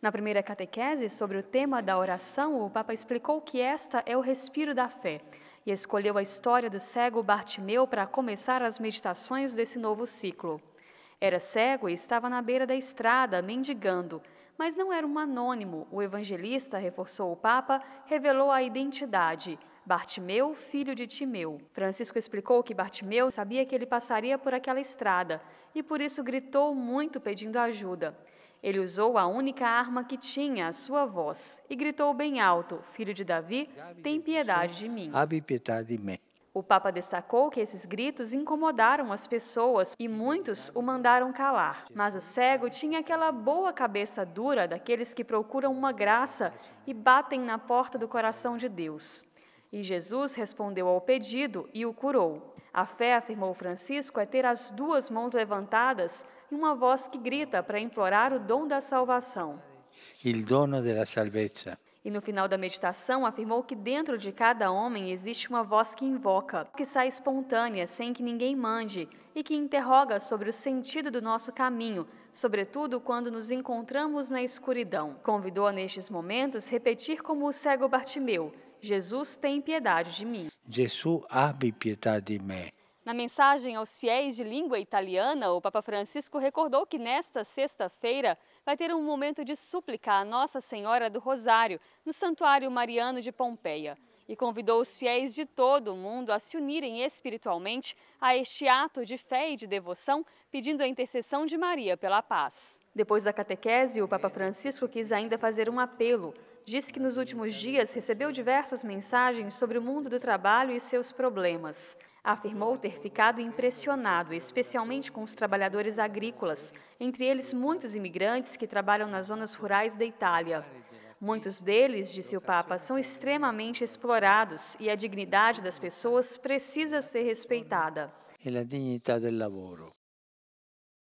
Na primeira catequese, sobre o tema da oração, o Papa explicou que esta é o respiro da fé e escolheu a história do cego Bartimeu para começar as meditações desse novo ciclo. Era cego e estava na beira da estrada, mendigando, mas não era um anônimo. O evangelista, reforçou o Papa, revelou a identidade. Bartimeu, filho de Timeu. Francisco explicou que Bartimeu sabia que ele passaria por aquela estrada e por isso gritou muito pedindo ajuda. Ele usou a única arma que tinha, a sua voz, e gritou bem alto: Filho de Davi, tem piedade de mim. piedade de mim. O Papa destacou que esses gritos incomodaram as pessoas e muitos o mandaram calar. Mas o cego tinha aquela boa cabeça dura daqueles que procuram uma graça e batem na porta do coração de Deus. E Jesus respondeu ao pedido e o curou. A fé, afirmou Francisco, é ter as duas mãos levantadas e uma voz que grita para implorar o dom da salvação. Il dono della salvezza. E no final da meditação, afirmou que dentro de cada homem existe uma voz que invoca, que sai espontânea, sem que ninguém mande, e que interroga sobre o sentido do nosso caminho, sobretudo quando nos encontramos na escuridão. Convidou a nestes momentos repetir como o cego Bartimeu: Jesus tem piedade de mim. Jesus abbi piedade de me. Na mensagem aos fiéis de língua italiana, o Papa Francisco recordou que nesta sexta-feira vai ter um momento de súplica à Nossa Senhora do Rosário, no Santuário Mariano de Pompeia, e convidou os fiéis de todo o mundo a se unirem espiritualmente a este ato de fé e de devoção, pedindo a intercessão de Maria pela paz. Depois da catequese, o Papa Francisco quis ainda fazer um apelo disse que nos últimos dias recebeu diversas mensagens sobre o mundo do trabalho e seus problemas. Afirmou ter ficado impressionado, especialmente com os trabalhadores agrícolas, entre eles muitos imigrantes que trabalham nas zonas rurais da Itália. Muitos deles, disse o Papa, são extremamente explorados e a dignidade das pessoas precisa ser respeitada. E a dignidade do trabalho.